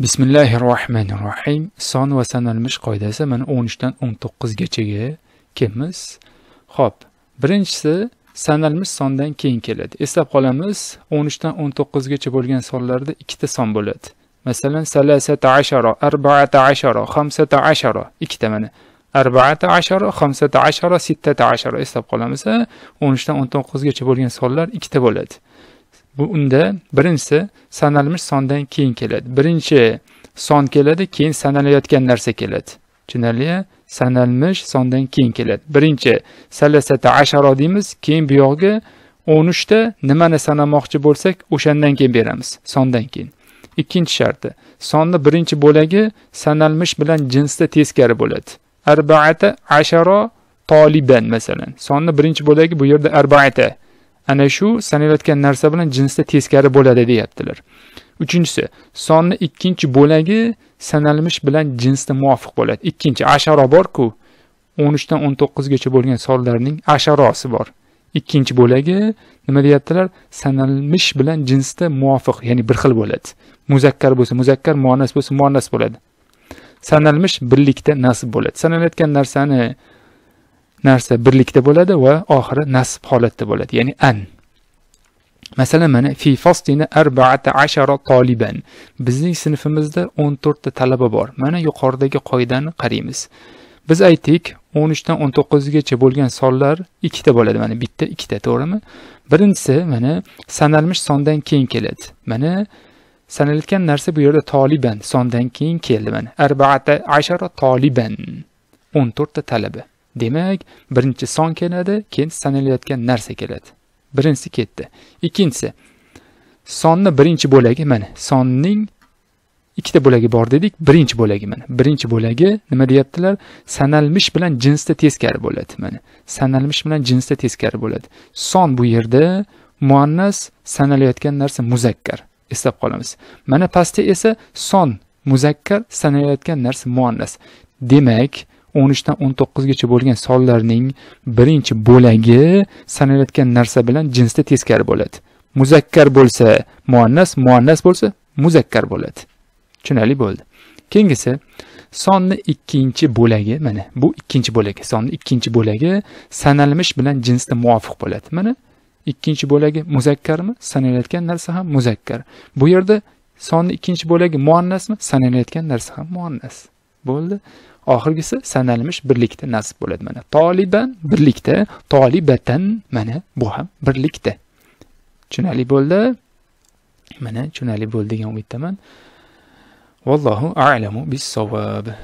bismillahi rohmanir rohim son va sanalmish qoidasi mana o'n uchdan o'n to'qqizgachaga kelmiz ho'p birinchisi sanalmish sondan keyin keladi eslab qolamiz o'n uchdan o'n to'qqizgacha bo'lgan sonlarda ikkita son bo'ladi masalan salasata asharo arbaata asharo hamsata asharo ikkita mana arbaata asharo hamsata asharo sittata asharo eslab qolamiz o'n uchdan o'n to'qqizgacha bo'lgan sonlar ikkita bo'ladi bu unda birinchisi sanalmish sondan keyin keladi birinchi son keladi keyin sanalayotgan narsa keladi tushunarlia sanalmish sondan keyin keladi birinchi salasata asharo deymiz keyin bu yog'iga o'n uchta nimani sanamoqchi bo'lsak o'shandan keyin beramiz sondan keyin ikkinchi sharti sonni birinchi bo'lagi sanalmish bilan jinsda teskari bo'ladi arbaata asharo toliban masalan sonni birinchi bo'lagi bu yerda arbaata ana shu sanayotgan narsa bilan jinsda teskari bo'ladi deyaptilar uchinchisi sonni ikkinchi bo'lagi sanalmish bilan jinsda muvofiq bo'ladi ikkinchi asharo borku o'n uchdan o'n to'qqizgacha bo'lgan sonlarning asharosi bor ikkinchi bo'lagi nima deyaptilar sanalmish bilan jinsda muvofiq ya'ni bir xil bo'ladi muzakkar bo'lsa muzakkar muannas bo'lsa muannas bo'ladi sanalmish birlikda nasib bo'ladi sanalayotgan narsani narsa birlikda bo'ladi va oxiri nasb holatda bo'ladi ya'ni an masalan mana fi fostina arbaata ashara toliban bizning sinfimizda 14 ta talaba bor mana yuqoridagi qoidani qaraymiz biz aytdik 13 dan 19 gacha bo'lgan sonlar ikkita bo'ladi mana bitta ikkita to'g'rimi birinchisi mana sanalmish sondan keyin keladi mana sanalayotgan narsa bu yerda toliban sondan keyin keldi mana arbaata ashara toliban 14 ta talaba demak birinchi son keladi keyin sanalayotgan narsa keladi birinchisi ketdi ikkinchisi sonni birinchi bo'lagi mana sonning ikkita bo'lagi bor dedik birinchi bo'lagi mana birinchi bo'lagi nima deyaptilar sanalmish bilan jinsda teskari bo'ladi mana sanalmish bilan jinsda teskari bo'ladi son bu yerda muannas sanalayotgan narsa muzakkar eslab qolamiz mana pastda esa son muzakkar sanalayotgan narsa muannas demak 13dan 19gacha bo'lgan sonlarning birinchi bo'lagi sanalayotgan narsa bilan jinsda teskari bo'ladi. Muzakkar bo'lsa muannas, muannas bo'lsa muzakkar bo'ladi. Tushunarli bo'ldi. Keyingisi sonni ikkinchi bo'lagi mana bu ikkinchi bo'lagi sonni ikkinchi bo'lagi sanalmish bilan jinsda muvofiq bo'ladi. Mana ikkinchi bo'lagi muzakkarmi? Sanalayotgan narsa ham muzakkar. Bu yerda sonni ikkinchi bo'lagi muannasmi? Sanalayotgan narsa ham muannas. bo'ldi oxirgisi sanalmish birlikda nasib bo'ladi mana toliban birlikda tolibatan mana bu ham birlikda tushunarli bo'ldi mana tushunarli bo'ldi degan umiddaman vallohu alamu bissavob